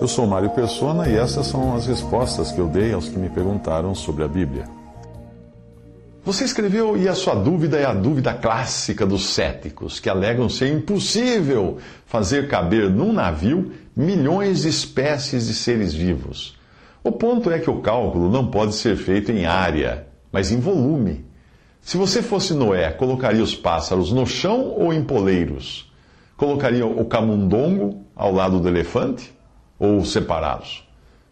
Eu sou Mário Persona e essas são as respostas que eu dei aos que me perguntaram sobre a Bíblia. Você escreveu e a sua dúvida é a dúvida clássica dos céticos, que alegam ser impossível fazer caber num navio milhões de espécies de seres vivos. O ponto é que o cálculo não pode ser feito em área, mas em volume. Se você fosse Noé, colocaria os pássaros no chão ou em poleiros? Colocaria o camundongo ao lado do elefante ou separados?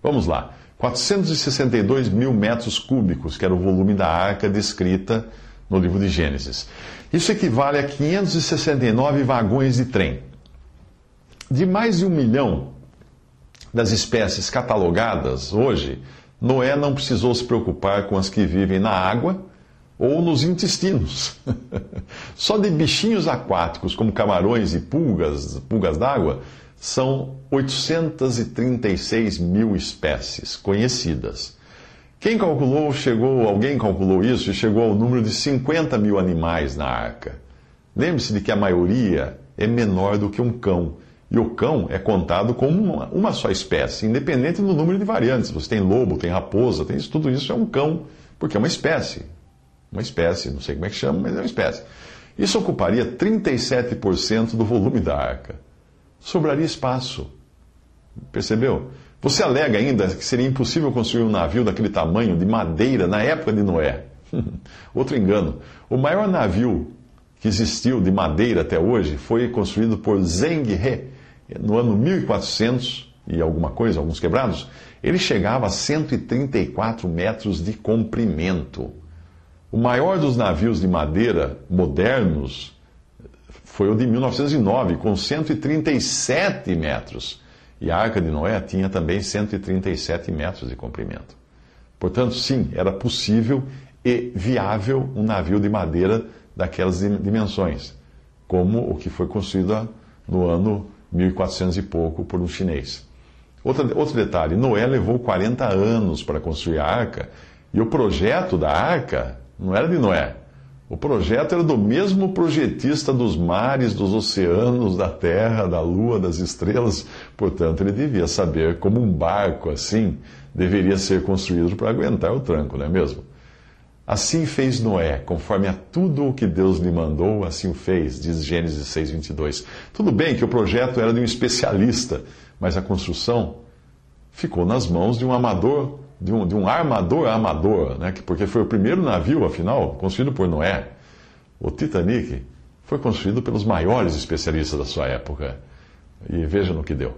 Vamos lá. 462 mil metros cúbicos, que era o volume da arca descrita no livro de Gênesis. Isso equivale a 569 vagões de trem. De mais de um milhão das espécies catalogadas hoje, Noé não precisou se preocupar com as que vivem na água ou nos intestinos. Só de bichinhos aquáticos, como camarões e pulgas, pulgas d'água, são 836 mil espécies conhecidas. Quem calculou, chegou, alguém calculou isso e chegou ao número de 50 mil animais na arca. Lembre-se de que a maioria é menor do que um cão. E o cão é contado como uma, uma, só espécie, independente do número de variantes. Você tem lobo, tem raposa, tem isso, tudo isso é um cão, porque é uma espécie. Uma espécie, não sei como é que chama, mas é uma espécie. Isso ocuparia 37% do volume da arca sobraria espaço. Percebeu? Você alega ainda que seria impossível construir um navio daquele tamanho de madeira na época de Noé. Outro engano. O maior navio que existiu de madeira até hoje foi construído por Zheng He no ano 1400 e alguma coisa, alguns quebrados. Ele chegava a 134 metros de comprimento. O maior dos navios de madeira modernos foi o de 1909, com 137 metros. E a Arca de Noé tinha também 137 metros de comprimento. Portanto, sim, era possível e viável um navio de madeira daquelas dimensões, como o que foi construído no ano 1400 e pouco por um chinês. Outra, outro detalhe: Noé levou 40 anos para construir a arca, e o projeto da arca não era de Noé, o projeto era do mesmo projetista dos mares, dos oceanos, da terra, da lua, das estrelas. Portanto, ele devia saber como um barco assim deveria ser construído para aguentar o tranco, não é mesmo? Assim fez Noé, conforme a tudo o que Deus lhe mandou, assim o fez, diz Gênesis 6:22. Tudo bem que o projeto era de um especialista, mas a construção ficou nas mãos de um amador de um, de um armador amador, né? porque foi o primeiro navio, afinal, construído por Noé. O Titanic foi construído pelos maiores especialistas da sua época. E veja no que deu.